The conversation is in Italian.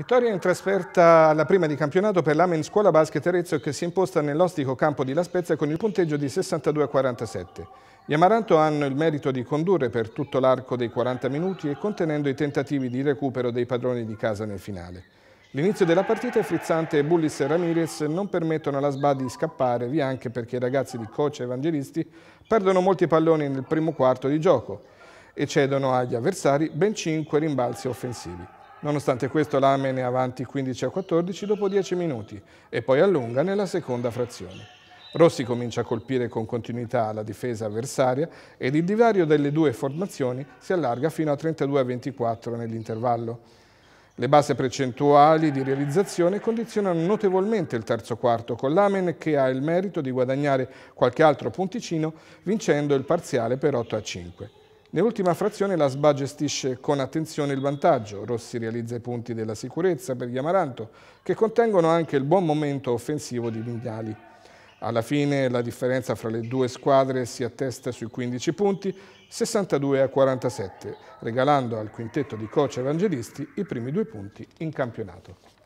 Vittoria in trasferta alla prima di campionato per l'Amen Scuola Basket Arezzo che si imposta nell'ostico campo di La Spezia con il punteggio di 62 47. Gli Amaranto hanno il merito di condurre per tutto l'arco dei 40 minuti e contenendo i tentativi di recupero dei padroni di casa nel finale. L'inizio della partita è frizzante e Bullis e Ramirez non permettono alla SBA di scappare, via anche perché i ragazzi di coach e evangelisti perdono molti palloni nel primo quarto di gioco e cedono agli avversari ben 5 rimbalzi offensivi. Nonostante questo l'Amen è avanti 15 a 14 dopo 10 minuti e poi allunga nella seconda frazione. Rossi comincia a colpire con continuità la difesa avversaria ed il divario delle due formazioni si allarga fino a 32 a 24 nell'intervallo. Le basse percentuali di realizzazione condizionano notevolmente il terzo quarto, con l'Amen che ha il merito di guadagnare qualche altro punticino vincendo il parziale per 8 a 5. Nell'ultima frazione la SBA gestisce con attenzione il vantaggio. Rossi realizza i punti della sicurezza per gli Amaranto, che contengono anche il buon momento offensivo di Migliali. Alla fine la differenza fra le due squadre si attesta sui 15 punti, 62 a 47, regalando al quintetto di coach evangelisti i primi due punti in campionato.